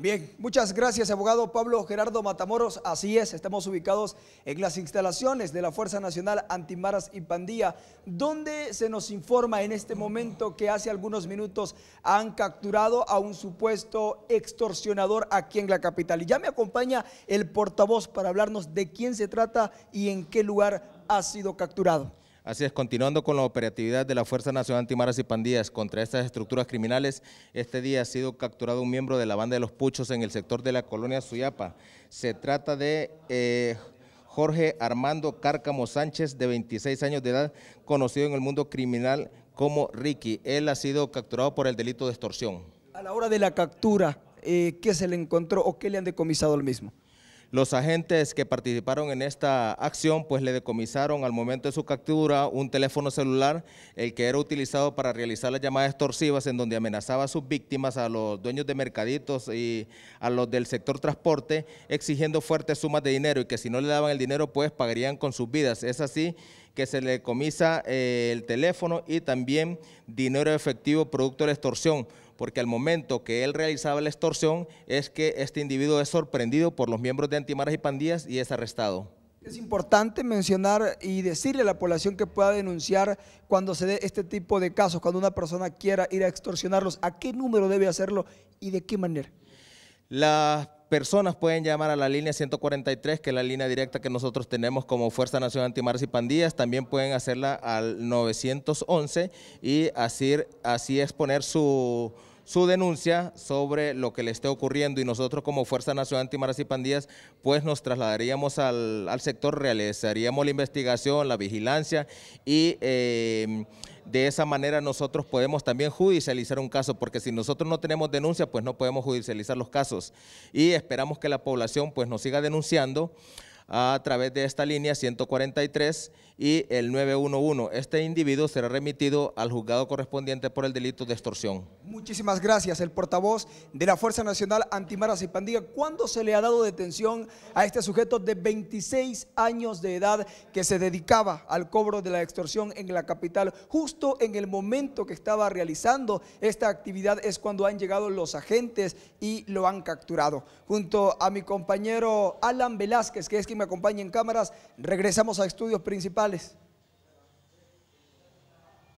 Bien, muchas gracias, abogado Pablo Gerardo Matamoros. Así es, estamos ubicados en las instalaciones de la Fuerza Nacional Antimaras y Pandía, donde se nos informa en este momento que hace algunos minutos han capturado a un supuesto extorsionador aquí en la capital. Y ya me acompaña el portavoz para hablarnos de quién se trata y en qué lugar ha sido capturado. Así es, continuando con la operatividad de la Fuerza Nacional Antimaras y Pandillas contra estas estructuras criminales, este día ha sido capturado un miembro de la banda de los Puchos en el sector de la colonia Suyapa. Se trata de eh, Jorge Armando Cárcamo Sánchez, de 26 años de edad, conocido en el mundo criminal como Ricky. Él ha sido capturado por el delito de extorsión. A la hora de la captura, eh, ¿qué se le encontró o qué le han decomisado al mismo? Los agentes que participaron en esta acción pues le decomisaron al momento de su captura un teléfono celular, el que era utilizado para realizar las llamadas extorsivas en donde amenazaba a sus víctimas, a los dueños de mercaditos y a los del sector transporte, exigiendo fuertes sumas de dinero y que si no le daban el dinero pues pagarían con sus vidas. Es así que se le decomisa eh, el teléfono y también dinero efectivo producto de la extorsión porque al momento que él realizaba la extorsión es que este individuo es sorprendido por los miembros de Antimaras y Pandillas y es arrestado. Es importante mencionar y decirle a la población que pueda denunciar cuando se dé este tipo de casos, cuando una persona quiera ir a extorsionarlos, a qué número debe hacerlo y de qué manera. Las personas pueden llamar a la línea 143, que es la línea directa que nosotros tenemos como Fuerza Nacional Antimaras y Pandillas. También pueden hacerla al 911 y así, así exponer su su denuncia sobre lo que le esté ocurriendo y nosotros como Fuerza Nacional Antimaras y Pandillas pues nos trasladaríamos al, sector, realizaríamos la investigación, la vigilancia y... Em, de esa manera nosotros podemos también judicializar un caso, porque si nosotros no tenemos denuncia, pues no podemos judicializar los casos. Y esperamos que la población pues nos siga denunciando a través de esta línea 143 y el 911. Este individuo será remitido al juzgado correspondiente por el delito de extorsión. Muchísimas gracias. El portavoz de la Fuerza Nacional Antimaras y Pandilla, ¿cuándo se le ha dado detención a este sujeto de 26 años de edad que se dedicaba al cobro de la extorsión en la capital? Justo en el momento que estaba realizando esta actividad es cuando han llegado los agentes y lo han capturado. Junto a mi compañero Alan Velázquez, que es quien me acompañen en cámaras. Regresamos a estudios principales.